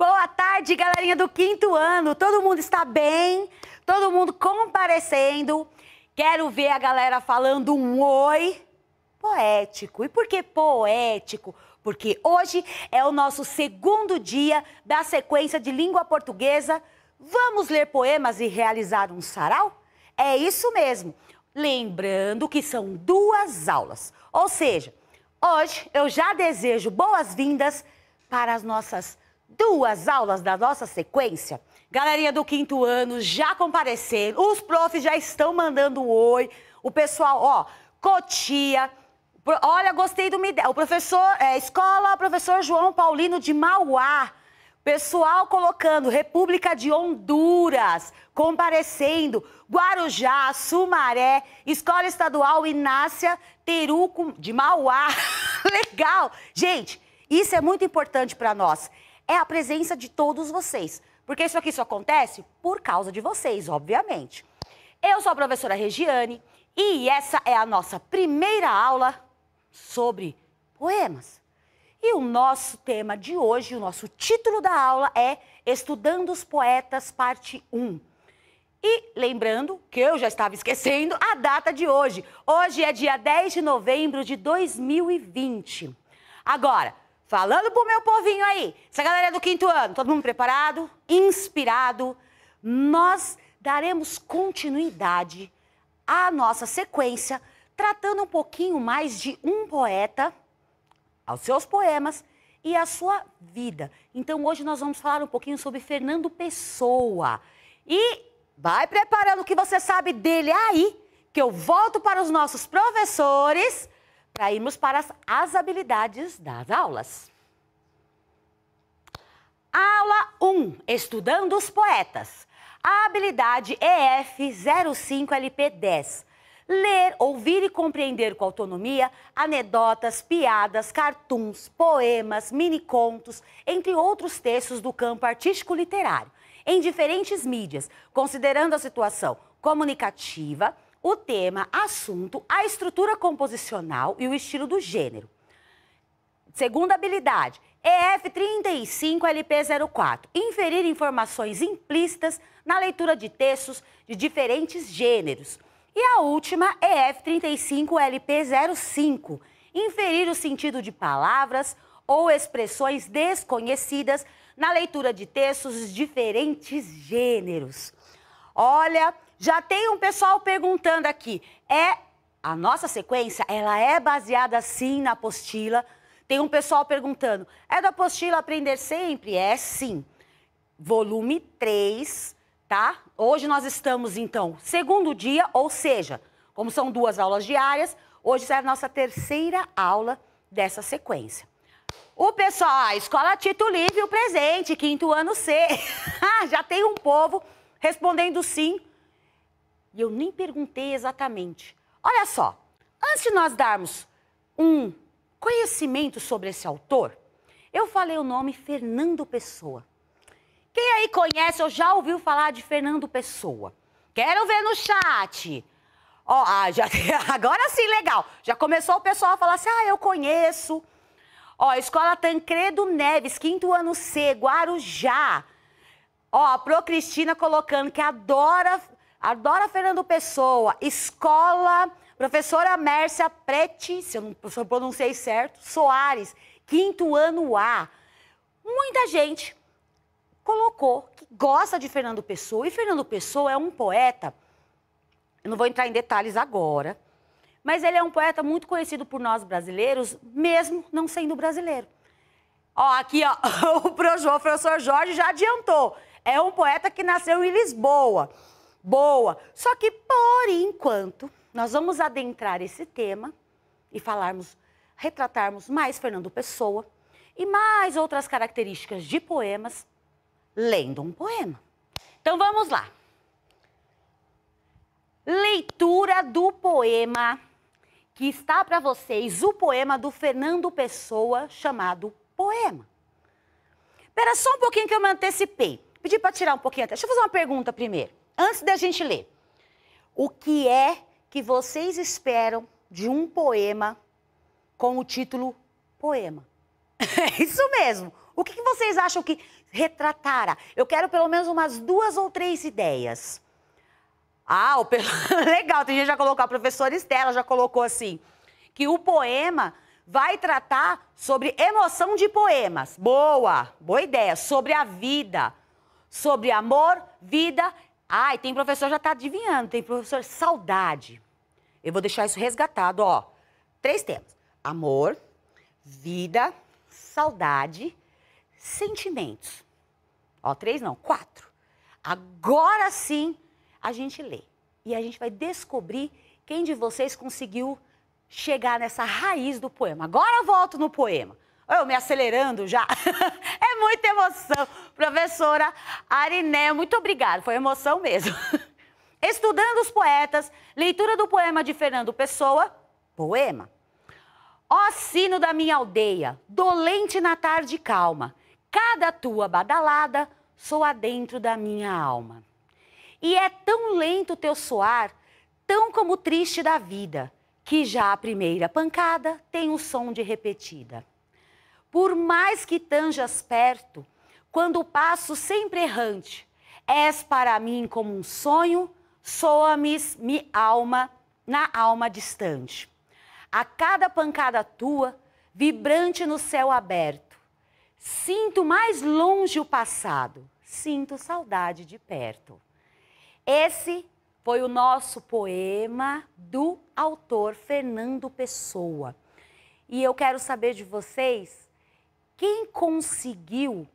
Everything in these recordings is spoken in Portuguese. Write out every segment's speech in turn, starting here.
Boa tarde, galerinha do quinto ano. Todo mundo está bem? Todo mundo comparecendo? Quero ver a galera falando um oi poético. E por que poético? Porque hoje é o nosso segundo dia da sequência de língua portuguesa. Vamos ler poemas e realizar um sarau? É isso mesmo. Lembrando que são duas aulas. Ou seja, hoje eu já desejo boas-vindas para as nossas duas aulas da nossa sequência, galerinha do quinto ano já compareceram, os profs já estão mandando um oi, o pessoal, ó, Cotia, olha, gostei de uma ideia, o professor, é, escola, professor João Paulino de Mauá, pessoal colocando República de Honduras, comparecendo, Guarujá, Sumaré, Escola Estadual Inácia Teruco de Mauá, legal, gente, isso é muito importante para nós é a presença de todos vocês. Porque isso aqui só acontece por causa de vocês, obviamente. Eu sou a professora Regiane e essa é a nossa primeira aula sobre poemas. E o nosso tema de hoje, o nosso título da aula é Estudando os Poetas, parte 1. E lembrando que eu já estava esquecendo a data de hoje. Hoje é dia 10 de novembro de 2020. Agora, Falando pro meu povinho aí, essa galera do quinto ano, todo mundo preparado, inspirado, nós daremos continuidade à nossa sequência, tratando um pouquinho mais de um poeta, aos seus poemas e à sua vida. Então hoje nós vamos falar um pouquinho sobre Fernando Pessoa. E vai preparando o que você sabe dele aí, que eu volto para os nossos professores para irmos para as, habilidades das aulas. Aula 1, Estudando os Poetas. A habilidade EF05LP10. Ler, ouvir e compreender com autonomia anedotas, piadas, cartuns, poemas, minicontos, entre outros textos do campo artístico-literário, em diferentes mídias, considerando a situação comunicativa, o tema, assunto, a estrutura composicional e o estilo do gênero. Segunda habilidade, EF35LP04, inferir informações implícitas na leitura de textos de diferentes gêneros. E a última, EF35LP05, inferir o sentido de palavras ou expressões desconhecidas na leitura de textos de diferentes gêneros. Olha, já tem um pessoal perguntando aqui. É a nossa sequência, ela é baseada sim na apostila. Tem um pessoal perguntando: "É da apostila aprender sempre?" É sim. Volume 3, tá? Hoje nós estamos então, segundo dia, ou seja, como são duas aulas diárias, hoje é a nossa terceira aula dessa sequência. O pessoal, a ah, Escola Tito Livre, o presente, quinto ano C. já tem um povo respondendo sim e eu nem perguntei exatamente. Olha só, antes de nós darmos um conhecimento sobre esse autor, eu falei o nome Fernando Pessoa. Quem aí conhece ou já ouviu falar de Fernando Pessoa? Quero ver no chat. Ó, oh, já, agora sim, legal. Já começou o pessoal a falar assim: ah, eu conheço. Ó, oh, Escola Tancredo Neves, quinto ano C, Guarujá. Ó, oh, a Pro Cristina colocando que adora Adora Fernando Pessoa, Escola, professora Mércia Preti, se eu não se eu pronunciei certo, Soares, quinto ano A. Muita gente colocou que gosta de Fernando Pessoa, e Fernando Pessoa é um poeta, eu não vou entrar em detalhes agora, mas ele é um poeta muito conhecido por nós brasileiros, mesmo não sendo brasileiro. Ó, aqui, ó, o professor Jorge já adiantou. É um poeta que nasceu em Lisboa boa. Só que, por enquanto, nós vamos adentrar esse tema e falarmos, retratarmos mais Fernando Pessoa e mais outras características de poemas lendo um poema. Então vamos lá. Leitura do poema que está para vocês, o poema do Fernando Pessoa chamado Poema. Espera só um pouquinho que eu me antecipei. Pedi para tirar um pouquinho até. Deixa eu fazer uma pergunta primeiro antes da gente ler, o que é que vocês esperam de um poema com o título Poema? É isso mesmo. O que, vocês acham que retratará? Eu quero pelo menos umas duas ou três ideias. Ah, o... legal, tem gente já colocou, a professora Estela já colocou assim, que o poema vai tratar sobre emoção de poemas. Boa, boa ideia. Sobre a vida, sobre amor, vida Ai, tem professor já está adivinhando, tem professor saudade. Eu vou deixar isso resgatado, ó. Três temas: amor, vida, saudade, sentimentos. Ó, três não, quatro. Agora sim a gente lê. E a gente vai descobrir quem de vocês conseguiu chegar nessa raiz do poema. Agora eu volto no poema. Eu me acelerando já. é muita emoção. Professora Ariné, muito obrigada. Foi emoção mesmo. Estudando os poetas, leitura do poema de Fernando Pessoa, poema. Ó sino da minha aldeia, dolente na tarde calma, cada tua badalada soa dentro da minha alma. E é tão lento teu soar, tão como triste da vida, que já a primeira pancada tem o som de repetida. Por mais que tanjas perto, quando passo sempre errante, és para mim como um sonho, soa-me alma na alma distante. A cada pancada tua, vibrante no céu aberto, sinto mais longe o passado, sinto saudade de perto. Esse foi o nosso poema do autor Fernando Pessoa. E eu quero saber de vocês quem conseguiu,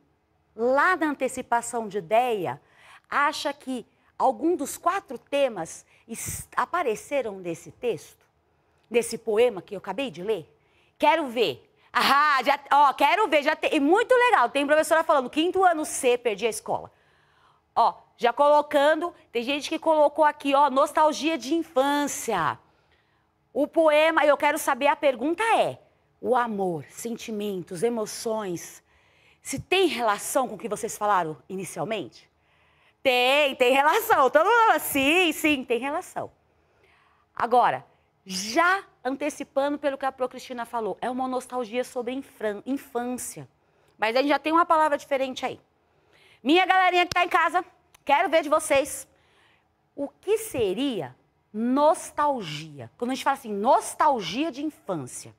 lá na antecipação de ideia, acha que algum dos quatro temas apareceram nesse texto, nesse poema que eu acabei de ler? Quero ver. Ah, já, ó, quero ver, já tem. Muito legal, tem professora falando, quinto ano C, perdi a escola. Ó, já colocando, tem gente que colocou aqui, ó, nostalgia de infância. O poema, eu quero saber, a pergunta é: o amor, sentimentos, emoções, se tem relação com o que vocês falaram inicialmente? Tem, tem relação. Todo mundo fala, sim, sim, tem relação. Agora, já antecipando pelo que a Pro Cristina falou, é uma nostalgia sobre infância. Mas a gente já tem uma palavra diferente aí. Minha galerinha que está em casa, quero ver de vocês. O que seria nostalgia? Quando a gente fala assim, nostalgia de infância.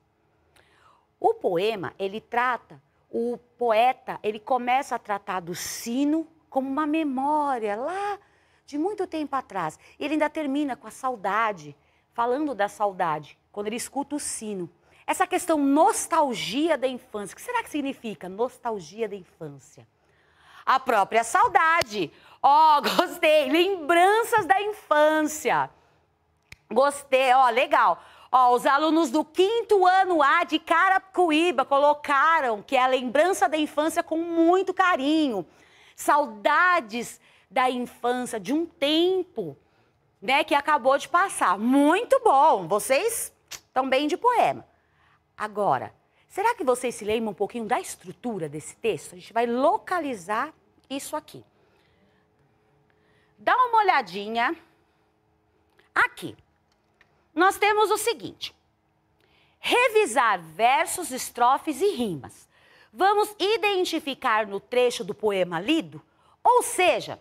O poema, ele trata, o poeta, ele começa a tratar do sino como uma memória lá de muito tempo atrás. E ele ainda termina com a saudade, falando da saudade, quando ele escuta o sino. Essa questão nostalgia da infância, o que será que significa nostalgia da infância? A própria saudade. Ó, oh, gostei, lembranças da infância. Gostei, ó, oh, legal. Ó, os alunos do quinto ano A de Carapicuíba colocaram que é a lembrança da infância com muito carinho. Saudades da infância, de um tempo, né, que acabou de passar. Muito bom, vocês estão bem de poema. Agora, será que vocês se lembram um pouquinho da estrutura desse texto? A gente vai localizar isso aqui. Dá uma olhadinha aqui nós temos o seguinte: revisar versos, estrofes e rimas. Vamos identificar no trecho do poema lido, ou seja,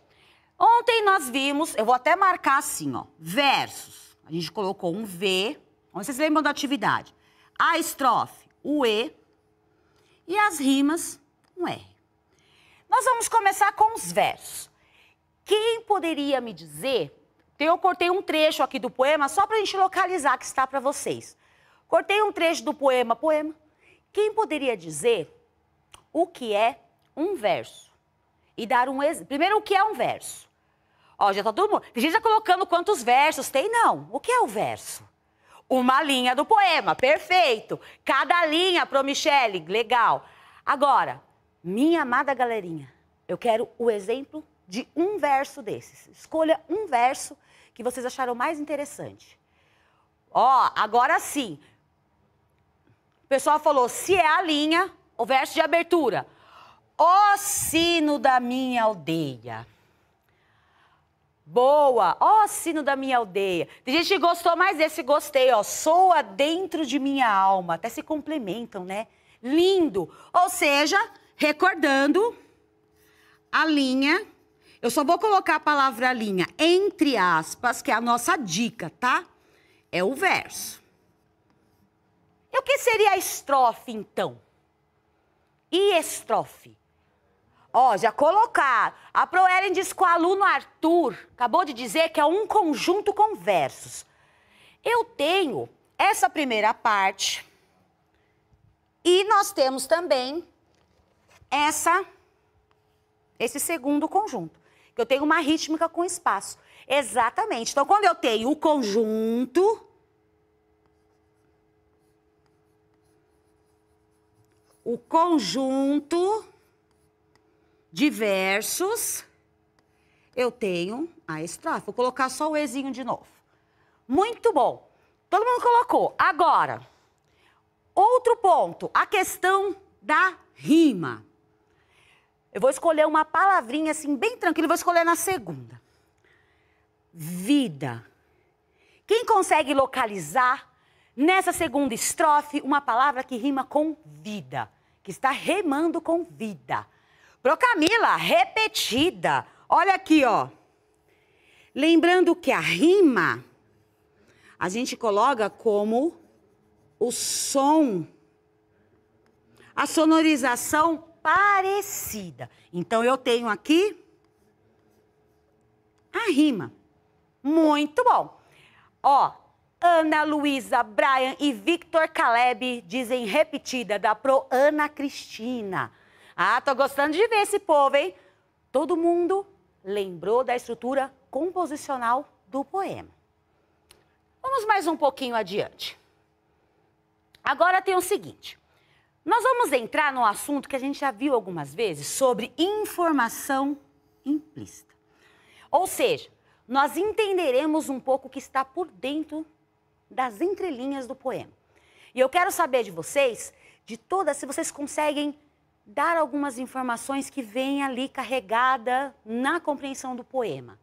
ontem nós vimos, eu vou até marcar assim, ó, versos. A gente colocou um V, vocês lembram da atividade? A estrofe, o E e as rimas, um R. Nós vamos começar com os versos. Quem poderia me dizer então, eu cortei um trecho aqui do poema só para a gente localizar que está para vocês. Cortei um trecho do poema, poema. Quem poderia dizer o que é um verso? E dar um exemplo. Primeiro, o que é um verso? Ó, já tá todo mundo. Tem gente já colocando quantos versos tem, não. O que é o verso? Uma linha do poema, perfeito. Cada linha, pro Michele, legal. Agora, minha amada galerinha, eu quero o exemplo de um verso desses. Escolha um verso que vocês acharam mais interessante. Ó, agora sim. O pessoal falou: se é a linha, o verso de abertura. Ó sino da minha aldeia. Boa, ó sino da minha aldeia. Tem gente que gostou mais desse, gostei, ó. Soa dentro de minha alma. Até se complementam, né? Lindo. Ou seja, recordando a linha eu só vou colocar a palavra linha entre aspas, que é a nossa dica, tá? É o verso. E o que seria a estrofe, então? E estrofe? Ó, oh, já colocar. A Proeren diz que o aluno Arthur acabou de dizer que é um conjunto com versos. Eu tenho essa primeira parte e nós temos também essa esse segundo conjunto eu tenho uma rítmica com espaço. Exatamente. Então, quando eu tenho o conjunto. O conjunto de versos, eu tenho a estrofe. Vou colocar só o Ezinho de novo. Muito bom. Todo mundo colocou. Agora, outro ponto, a questão da rima. Eu vou escolher uma palavrinha assim, bem tranquila, vou escolher na segunda. Vida. Quem consegue localizar nessa segunda estrofe uma palavra que rima com vida, que está remando com vida? Pro Camila, repetida. Olha aqui, ó. Lembrando que a rima a gente coloca como o som, a sonorização parecida. Então eu tenho aqui a rima. Muito bom. Ó, Ana Luísa, Brian e Victor Caleb dizem repetida da pro Ana Cristina. Ah, tô gostando de ver esse povo, hein? Todo mundo lembrou da estrutura composicional do poema. Vamos mais um pouquinho adiante. Agora tem o seguinte: nós vamos entrar num assunto que a gente já viu algumas vezes sobre informação implícita. Ou seja, nós entenderemos um pouco o que está por dentro das entrelinhas do poema. E eu quero saber de vocês, de todas, se vocês conseguem dar algumas informações que vêm ali carregada na compreensão do poema.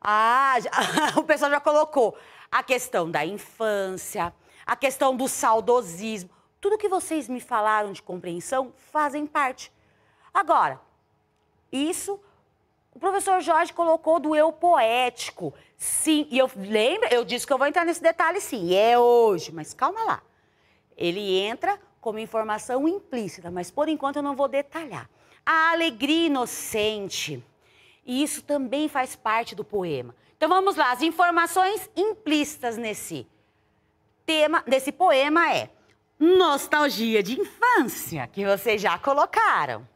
Ah, já, o pessoal já colocou a questão da infância, a questão do saudosismo tudo que vocês me falaram de compreensão fazem parte. Agora, isso o professor Jorge colocou do eu poético. Sim, e eu lembro, eu disse que eu vou entrar nesse detalhe sim, é hoje, mas calma lá. Ele entra como informação implícita, mas por enquanto eu não vou detalhar. A alegria inocente. E isso também faz parte do poema. Então vamos lá, as informações implícitas nesse tema, nesse poema é: nostalgia de infância, que vocês já colocaram.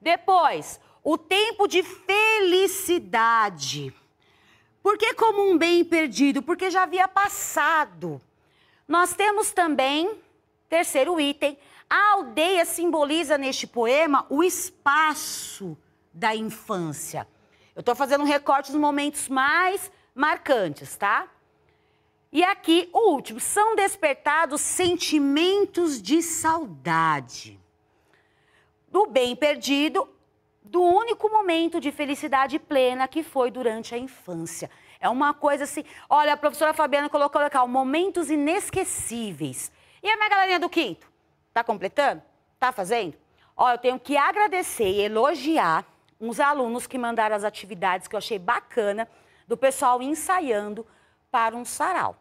Depois, o tempo de felicidade. Por que como um bem perdido? Porque já havia passado. Nós temos também, terceiro item, a aldeia simboliza neste poema o espaço da infância. Eu estou fazendo um recorte dos momentos mais marcantes, tá? E aqui, o último, são despertados sentimentos de saudade do bem perdido, do único momento de felicidade plena que foi durante a infância. É uma coisa assim. Olha, a professora Fabiana colocou aqui, momentos inesquecíveis. E a minha galerinha do quinto? Tá completando? Tá fazendo? Ó, eu tenho que agradecer e elogiar uns alunos que mandaram as atividades que eu achei bacana, do pessoal ensaiando para um sarau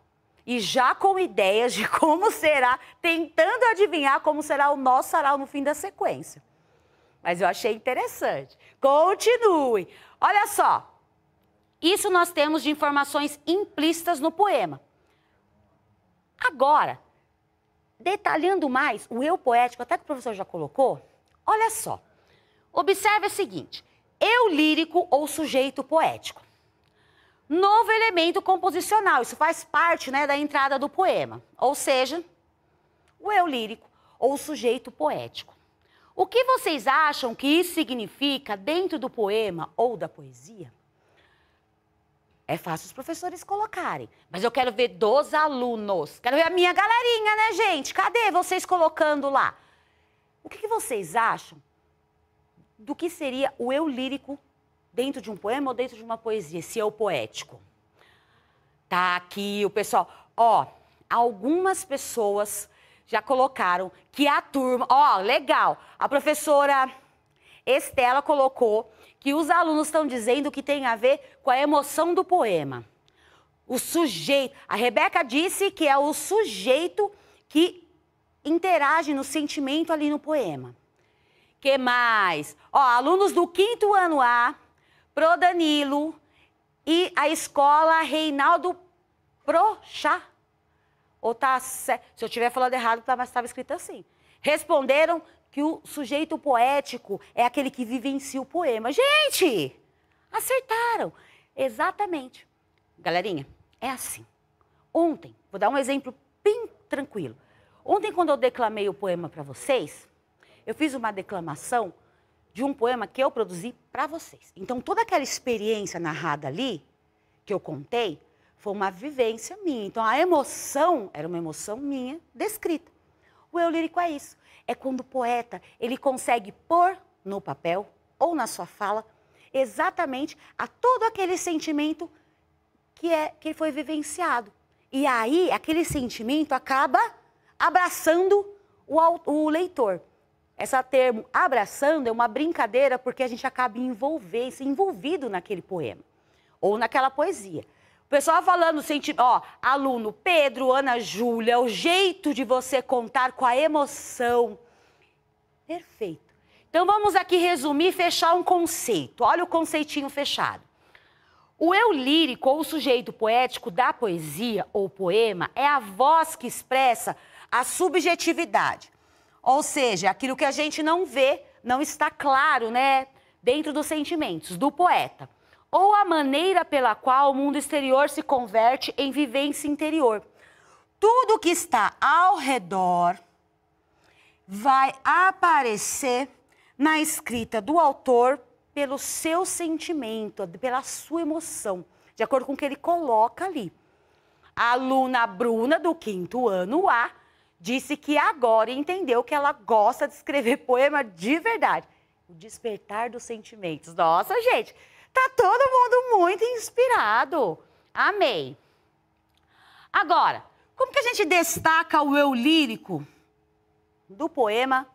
e já com ideias de como será, tentando adivinhar como será o nosso sarau no fim da sequência. Mas eu achei interessante. Continue. Olha só. Isso nós temos de informações implícitas no poema. Agora, detalhando mais o eu poético, até que o professor já colocou, olha só. Observe o seguinte: eu lírico ou sujeito poético. Novo elemento composicional, isso faz parte né, da entrada do poema, ou seja, o eu lírico ou o sujeito poético. O que vocês acham que isso significa dentro do poema ou da poesia? É fácil os professores colocarem, mas eu quero ver dos alunos, quero ver a minha galerinha, né, gente? Cadê vocês colocando lá? O que, que vocês acham do que seria o eu lírico dentro de um poema ou dentro de uma poesia, se é o poético. Tá aqui o pessoal. Ó, algumas pessoas já colocaram que a turma. Ó, legal. A professora Estela colocou que os alunos estão dizendo que tem a ver com a emoção do poema. O sujeito. A Rebeca disse que é o sujeito que interage no sentimento ali no poema. Que mais? Ó, alunos do quinto ano A Pro Danilo e a escola Reinaldo Prochá. Ou tá, se eu tiver falado errado, tá, mas estava escrito assim. Responderam que o sujeito poético é aquele que vivencia o poema. Gente, acertaram. Exatamente. Galerinha, é assim. Ontem, vou dar um exemplo bem tranquilo. Ontem, quando eu declamei o poema para vocês, eu fiz uma declamação de um poema que eu produzi para vocês. Então, toda aquela experiência narrada ali, que eu contei, foi uma vivência minha. Então, a emoção era uma emoção minha descrita. O eu lírico é isso. É quando o poeta ele consegue pôr no papel ou na sua fala exatamente a todo aquele sentimento que é que foi vivenciado. E aí, aquele sentimento acaba abraçando o, o leitor. Essa termo abraçando é uma brincadeira porque a gente acaba envolver, se envolvido naquele poema ou naquela poesia. O pessoal falando, senti ó, aluno Pedro, Ana Júlia, o jeito de você contar com a emoção. Perfeito. Então vamos aqui resumir, fechar um conceito. Olha o conceitinho fechado. O eu lírico ou o sujeito poético da poesia ou poema é a voz que expressa a subjetividade, ou seja, aquilo que a gente não vê, não está claro, né, dentro dos sentimentos do poeta. Ou a maneira pela qual o mundo exterior se converte em vivência interior. Tudo que está ao redor vai aparecer na escrita do autor pelo seu sentimento, pela sua emoção, de acordo com o que ele coloca ali. A aluna Bruna, do quinto ano A, disse que agora entendeu que ela gosta de escrever poema de verdade. O despertar dos sentimentos. Nossa, gente, tá todo mundo muito inspirado. Amei. Agora, como que a gente destaca o eu lírico do poema?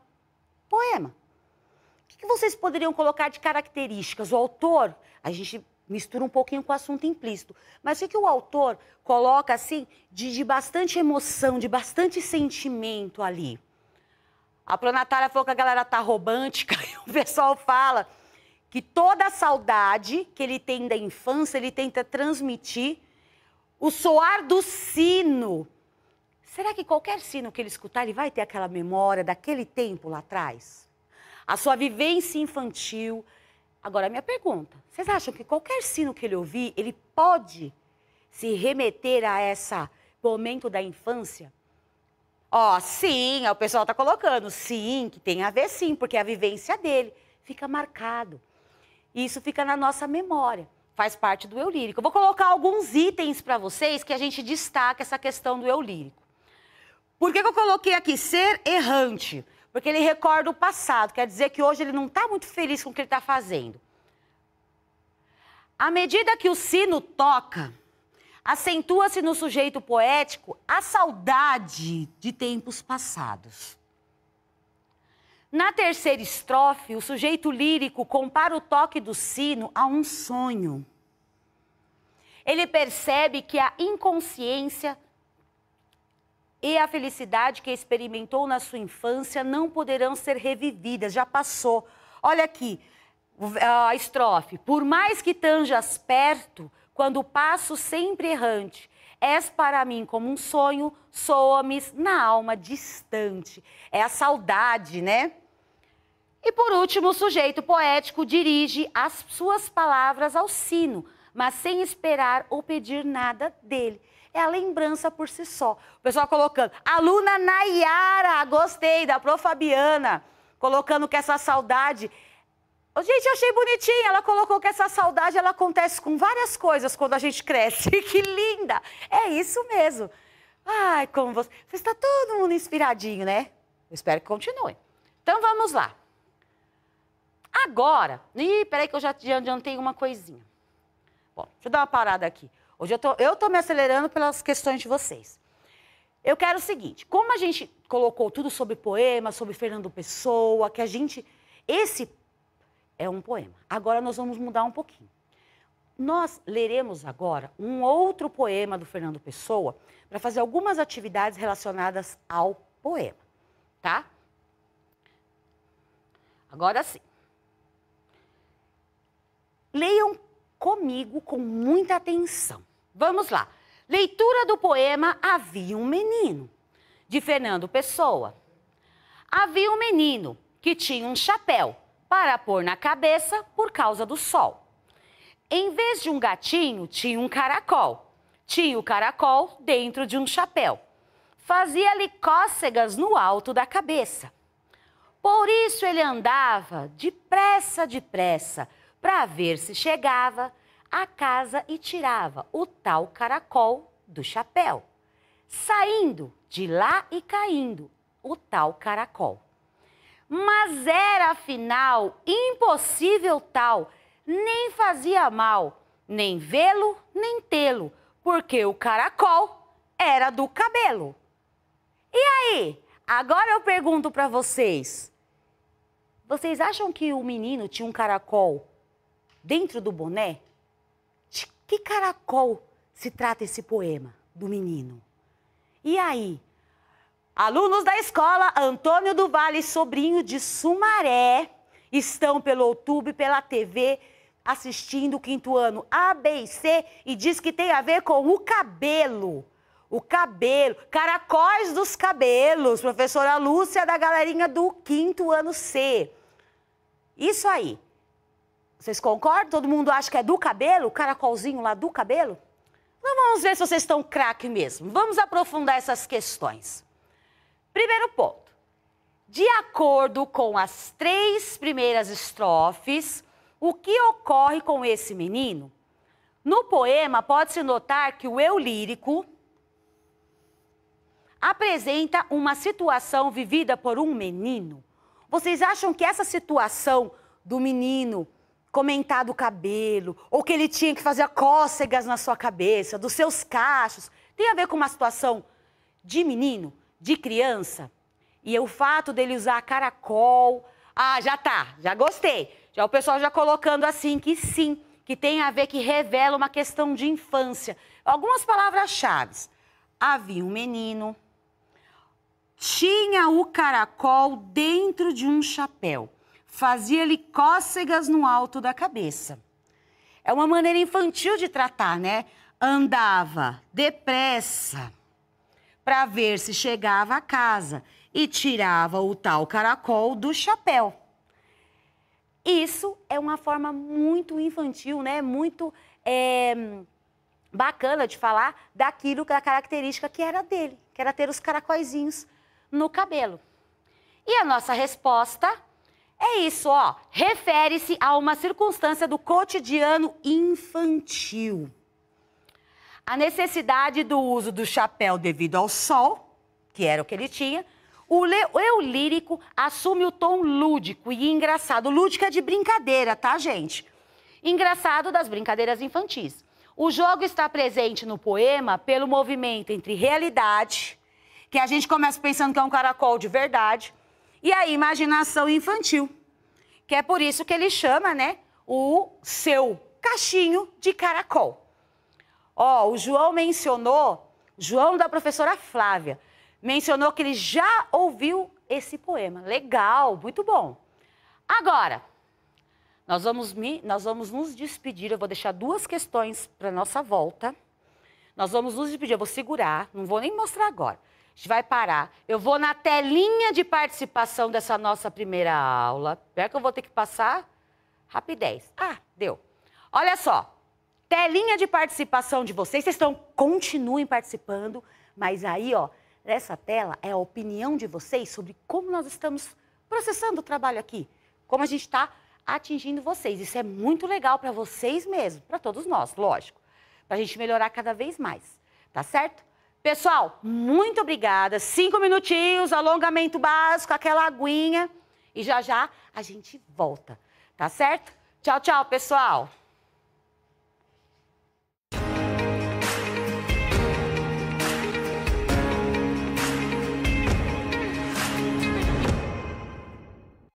Poema. O que, que vocês poderiam colocar de características? O autor, a gente mistura um pouquinho com o assunto implícito. Mas o que, que o autor coloca assim de, de bastante emoção, de bastante sentimento ali? A pronatária falou que a galera tá romântica e o pessoal fala que toda a saudade que ele tem da infância, ele tenta transmitir o soar do sino. Será que qualquer sino que ele escutar, ele vai ter aquela memória daquele tempo lá atrás? A sua vivência infantil, Agora, a minha pergunta: vocês acham que qualquer sino que ele ouvir, ele pode se remeter a esse momento da infância? Ó, oh, sim, é o pessoal tá colocando, sim, que tem a ver sim, porque é a vivência dele fica marcado. Isso fica na nossa memória, faz parte do eu lírico. Eu vou colocar alguns itens para vocês que a gente destaca essa questão do eu lírico. Por que, que eu coloquei aqui ser errante? porque ele recorda o passado, quer dizer que hoje ele não está muito feliz com o que ele está fazendo. À medida que o sino toca, acentua-se no sujeito poético a saudade de tempos passados. Na terceira estrofe, o sujeito lírico compara o toque do sino a um sonho. Ele percebe que a inconsciência e a felicidade que experimentou na sua infância não poderão ser revividas, já passou. Olha aqui a estrofe. Por mais que tanjas perto, quando passo sempre errante, és para mim como um sonho, soa-me na alma distante. É a saudade, né? E por último, o sujeito poético dirige as suas palavras ao sino, mas sem esperar ou pedir nada dele é a lembrança por si só. O pessoal colocando, aluna Nayara, gostei, da Pro Fabiana, colocando que essa saudade. Gente, eu achei bonitinha. Ela colocou que essa saudade ela acontece com várias coisas quando a gente cresce. que linda! É isso mesmo. Ai, como você. Você está todo mundo inspiradinho, né? Eu espero que continue. Então vamos lá. Agora. Ih, peraí que eu já adiantei uma coisinha. Bom, deixa eu dar uma parada aqui. Hoje eu tô, eu tô me acelerando pelas questões de vocês. Eu quero o seguinte: como a gente colocou tudo sobre poema, sobre Fernando Pessoa, que a gente. Esse é um poema. Agora nós vamos mudar um pouquinho. Nós leremos agora um outro poema do Fernando Pessoa para fazer algumas atividades relacionadas ao poema, tá? Agora sim. Leiam comigo com muita atenção. Vamos lá. Leitura do poema Havia um Menino, de Fernando Pessoa. Havia um menino que tinha um chapéu para pôr na cabeça por causa do sol. Em vez de um gatinho, tinha um caracol. Tinha o caracol dentro de um chapéu. Fazia-lhe cócegas no alto da cabeça. Por isso ele andava depressa, depressa, para ver se chegava a casa e tirava o tal caracol do chapéu, saindo de lá e caindo o tal caracol. Mas era afinal impossível tal, nem fazia mal, nem vê-lo, nem tê-lo, porque o caracol era do cabelo. E aí? Agora eu pergunto para vocês. Vocês acham que o menino tinha um caracol dentro do boné? que caracol se trata esse poema do menino? E aí, alunos da escola Antônio do Vale Sobrinho de Sumaré estão pelo YouTube, pela TV, assistindo o quinto ano A, B e C e diz que tem a ver com o cabelo. O cabelo, caracóis dos cabelos, professora Lúcia da galerinha do quinto ano C. Isso aí. Vocês concordam? Todo mundo acha que é do cabelo? O caracolzinho lá do cabelo? Então vamos ver se vocês estão craque mesmo. Vamos aprofundar essas questões. Primeiro ponto. De acordo com as três primeiras estrofes, o que ocorre com esse menino? No poema, pode-se notar que o eu lírico apresenta uma situação vivida por um menino. Vocês acham que essa situação do menino comentado o cabelo, ou que ele tinha que fazer cócegas na sua cabeça, dos seus cachos. Tem a ver com uma situação de menino, de criança. E o fato dele usar caracol. Ah, já tá, já gostei. Já o pessoal já colocando assim que sim, que tem a ver, que revela uma questão de infância. Algumas palavras-chave. Havia um menino, tinha o caracol dentro de um chapéu fazia-lhe cócegas no alto da cabeça. É uma maneira infantil de tratar, né? Andava depressa para ver se chegava a casa e tirava o tal caracol do chapéu. Isso é uma forma muito infantil, né? Muito é, bacana de falar daquilo, da característica que era dele, que era ter os caracóizinhos no cabelo. E a nossa resposta é isso, ó. Refere-se a uma circunstância do cotidiano infantil. A necessidade do uso do chapéu devido ao sol, que era o que ele tinha, o eu lírico assume o tom lúdico e engraçado. lúdica é de brincadeira, tá, gente? Engraçado das brincadeiras infantis. O jogo está presente no poema pelo movimento entre realidade, que a gente começa pensando que é um caracol de verdade, e a imaginação infantil, que é por isso que ele chama, né, o seu cachinho de caracol. Ó, o João mencionou, João da professora Flávia, mencionou que ele já ouviu esse poema. Legal, muito bom. Agora, nós vamos, me, nós vamos nos despedir. Eu vou deixar duas questões para nossa volta. Nós vamos nos despedir. Eu vou segurar, não vou nem mostrar agora gente vai parar. Eu vou na telinha de participação dessa nossa primeira aula. Pior que eu vou ter que passar rapidez. Ah, deu. Olha só, telinha de participação de vocês. Vocês estão, continuem participando, mas aí, ó, nessa tela é a opinião de vocês sobre como nós estamos processando o trabalho aqui, como a gente está atingindo vocês. Isso é muito legal para vocês mesmo, para todos nós, lógico, para a gente melhorar cada vez mais, tá certo? Pessoal, muito obrigada. Cinco minutinhos, alongamento básico, aquela aguinha. E já já a gente volta, tá certo? Tchau, tchau, pessoal.